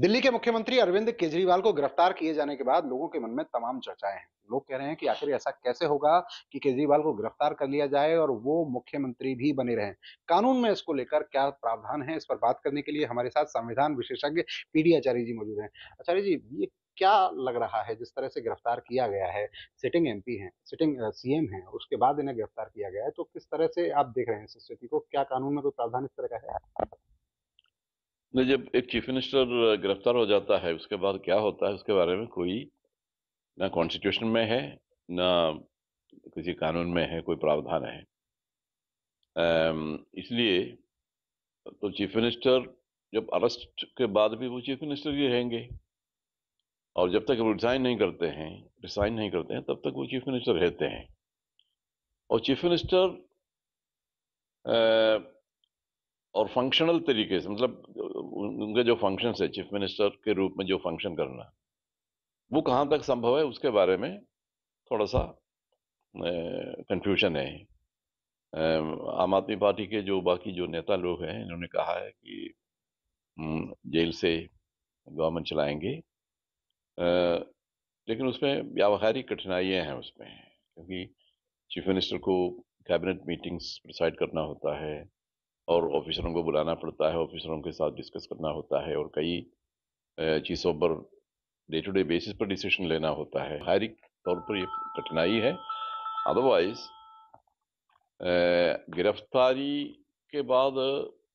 दिल्ली के मुख्यमंत्री अरविंद केजरीवाल को गिरफ्तार किए जाने के बाद लोगों के मन में तमाम चर्चाएं हैं लोग कह रहे हैं कि आखिर ऐसा कैसे होगा कि केजरीवाल को गिरफ्तार कर लिया जाए और वो मुख्यमंत्री भी बने रहें कानून में इसको लेकर क्या प्रावधान है इस पर बात करने के लिए हमारे साथ संविधान विशेषज्ञ पी डी आचार्य जी मौजूद हैं आचार्य जी ये क्या लग रहा है जिस तरह से गिरफ्तार किया गया है सिटिंग एमपी हैं सिटिंग सीएम हैं उसके बाद इन्हें गिरफ्तार किया गया है तो किस तरह से आप देख रहे हैं इस स्थिति को क्या कानून में कोई प्रावधान इस तरह का है नहीं जब एक चीफ मिनिस्टर गिरफ्तार हो जाता है उसके बाद क्या होता है उसके बारे में कोई ना कॉन्स्टिट्यूशन में है ना किसी कानून में है कोई प्रावधान है इसलिए तो चीफ मिनिस्टर जब अरेस्ट के बाद भी वो चीफ मिनिस्टर ही रहेंगे और जब तक वो रिजाइन नहीं करते हैं रिजाइन नहीं करते हैं तब तक वो चीफ मिनिस्टर रहते हैं और चीफ मिनिस्टर और फंक्शनल तरीके से मतलब उनके जो फंक्शन है चीफ मिनिस्टर के रूप में जो फंक्शन करना वो कहाँ तक संभव है उसके बारे में थोड़ा सा कन्फ्यूजन है आम आदमी पार्टी के जो बाकी जो नेता लोग हैं इन्होंने कहा है कि हम्म, जेल से गवर्नमेंट चलाएंगे लेकिन उसमें व्यावहारिक कठिनाइयाँ हैं उसमें क्योंकि चीफ मिनिस्टर को कैबिनेट मीटिंग्स प्रिसाइड करना होता है और ऑफिसरों को बुलाना पड़ता है ऑफिसरों के साथ डिस्कस करना होता है और कई चीज़ों पर डे टू डे बेसिस पर डिसीजन लेना होता है एक तौर पर ये कठिनाई है अदरवाइज गिरफ्तारी के बाद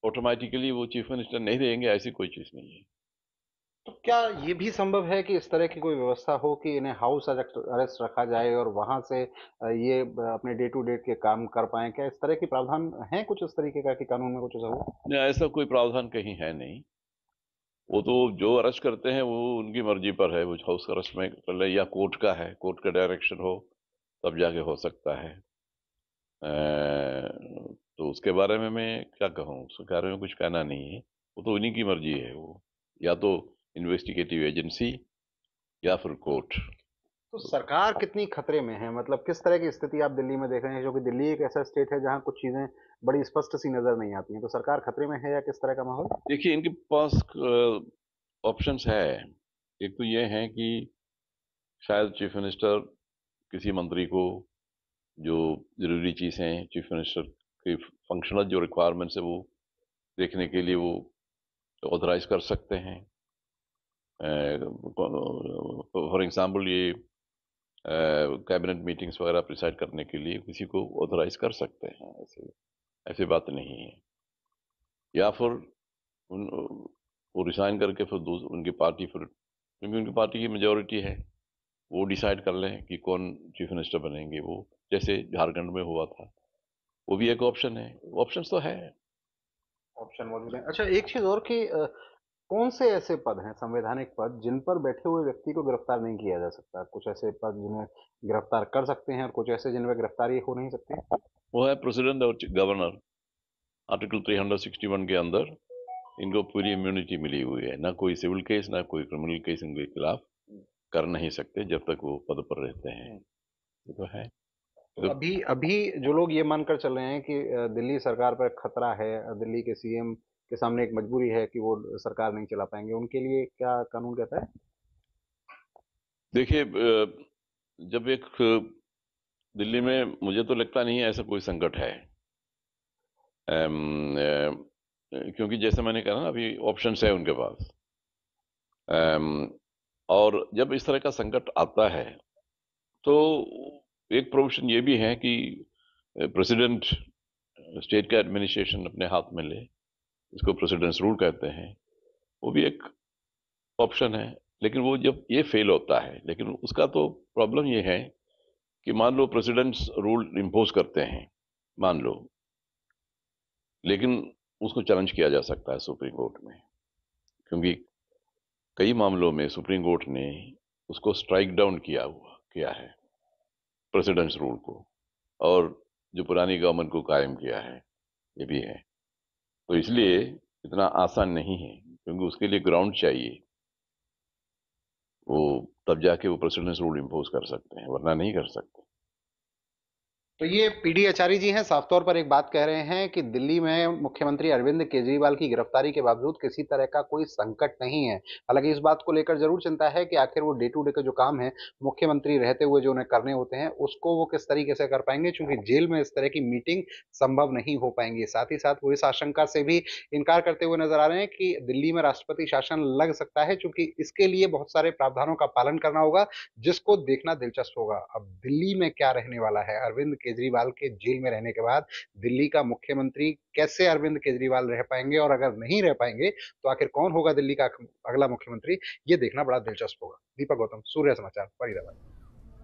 ऑटोमेटिकली वो चीफ मिनिस्टर नहीं रहेंगे ऐसी कोई चीज़ नहीं है तो क्या ये भी संभव है कि इस तरह की कोई व्यवस्था हो कि इन्हें हाउस अरेस्ट रखा जाए और वहां से ये अपने डे टू डे के काम कर पाए क्या इस तरह के प्रावधान है कुछ इस तरीके का कि कानून में कुछ ऐसा हो नहीं ऐसा कोई प्रावधान कहीं है नहीं वो तो जो अरेस्ट करते हैं वो उनकी मर्जी पर है वो हाउस अरेस्ट में कर ले या कोर्ट का है कोर्ट का डायरेक्शन हो तब जाके हो सकता है तो उसके बारे में मैं क्या कहूँ उसके बारे में कुछ कहना नहीं है वो तो उन्हीं की मर्जी है वो या तो इन्वेस्टिगेटिव एजेंसी या फिर कोर्ट तो सरकार कितनी खतरे में है मतलब किस तरह की स्थिति आप दिल्ली में देख रहे हैं क्योंकि दिल्ली एक ऐसा स्टेट है जहां कुछ चीजें बड़ी स्पष्ट सी नजर नहीं आती हैं तो सरकार खतरे में है या किस तरह का माहौल देखिए इनके पास ऑप्शन है एक तो ये है कि शायद चीफ मिनिस्टर किसी मंत्री को जो ज़रूरी चीज़ें चीफ मिनिस्टर की फंक्शनल जो रिक्वायरमेंट्स है वो देखने के लिए वो ऑथराइज कर सकते हैं फॉर eh, एग्ज़ाम्पल ये कैबिनेट eh, मीटिंग्स वगैरह प्रिसाइड करने के लिए किसी को ऑथराइज कर सकते हैं ऐसे ऐसी बात नहीं है या फिर उन वो रिसाइन करके फिर उनकी पार्टी फिर क्योंकि उनकी पार्टी की मेजोरिटी है वो डिसाइड कर लें कि कौन चीफ मिनिस्टर बनेंगे वो जैसे झारखंड में हुआ था वो भी एक ऑप्शन है ऑप्शन तो है ऑप्शन मौजूद है अच्छा एक चीज़ और कि कौन से ऐसे पद हैं संवैधानिक पद जिन पर बैठे हुए व्यक्ति को गिरफ्तार नहीं किया जा सकता कुछ ऐसे पद जिन्हें गिरफ्तार कर सकते हैं और कुछ ऐसे जिनमें गिरफ्तारी हो नहीं सकती वो है प्रेसिडेंट और गवर्नर आर्टिकल 361 के अंदर इनको पूरी इम्यूनिटी मिली हुई है ना कोई सिविल केस ना कोई क्रिमिनल केस इनके खिलाफ कर नहीं सकते जब तक वो पद पर रहते हैं ये तो है तो अभी अभी जो लोग ये मानकर चल रहे हैं कि दिल्ली सरकार पर खतरा है दिल्ली के सीएम के सामने एक मजबूरी है कि वो सरकार नहीं चला पाएंगे उनके लिए क्या कानून कहता है देखिए जब एक दिल्ली में मुझे तो लगता नहीं है ऐसा कोई संकट है एम, क्योंकि जैसे मैंने कहा ना अभी ऑप्शन है उनके पास एम, और जब इस तरह का संकट आता है तो एक प्रोविशन ये भी है कि प्रेसिडेंट स्टेट का एडमिनिस्ट्रेशन अपने हाथ में ले इसको प्रेसिडेंस रूल कहते हैं वो भी एक ऑप्शन है लेकिन वो जब ये फेल होता है लेकिन उसका तो प्रॉब्लम ये है कि मान लो प्रेसिडेंट्स रूल इम्पोज करते हैं मान लो लेकिन उसको चैलेंज किया जा सकता है सुप्रीम कोर्ट में क्योंकि कई मामलों में सुप्रीम कोर्ट ने उसको स्ट्राइक डाउन किया हुआ किया है प्रेसिडेंट्स रूल को और जो पुरानी गवर्नमेंट को कायम किया है ये भी है तो इसलिए इतना आसान नहीं है क्योंकि उसके लिए ग्राउंड चाहिए वो तब जाके वो प्रेसिडेंस रूल इम्पोज कर सकते हैं वरना नहीं कर सकते तो ये पीडी आचार्य जी हैं साफ तौर पर एक बात कह रहे हैं कि दिल्ली में मुख्यमंत्री अरविंद केजरीवाल की गिरफ्तारी के बावजूद किसी तरह का कोई संकट नहीं है हालांकि इस बात को लेकर जरूर चिंता है कि आखिर वो डे टू डे का जो काम है मुख्यमंत्री रहते हुए जो उन्हें करने होते हैं उसको वो किस तरीके से कर पाएंगे चूंकि जेल में इस तरह की मीटिंग संभव नहीं हो पाएंगी साथ ही साथ वो इस आशंका से भी इनकार करते हुए नजर आ रहे हैं कि दिल्ली में राष्ट्रपति शासन लग सकता है चूंकि इसके लिए बहुत सारे प्रावधानों का पालन करना होगा जिसको देखना दिलचस्प होगा अब दिल्ली में क्या रहने वाला है अरविंद केजरीवाल के जेल में रहने के बाद दिल्ली का मुख्यमंत्री कैसे अरविंद केजरीवाल रह पाएंगे और अगर नहीं रह पाएंगे तो आखिर कौन होगा दिल्ली का अगला मुख्यमंत्री ये देखना बड़ा दिलचस्प होगा दीपक गौतम सूर्य समाचार फरीदाबाद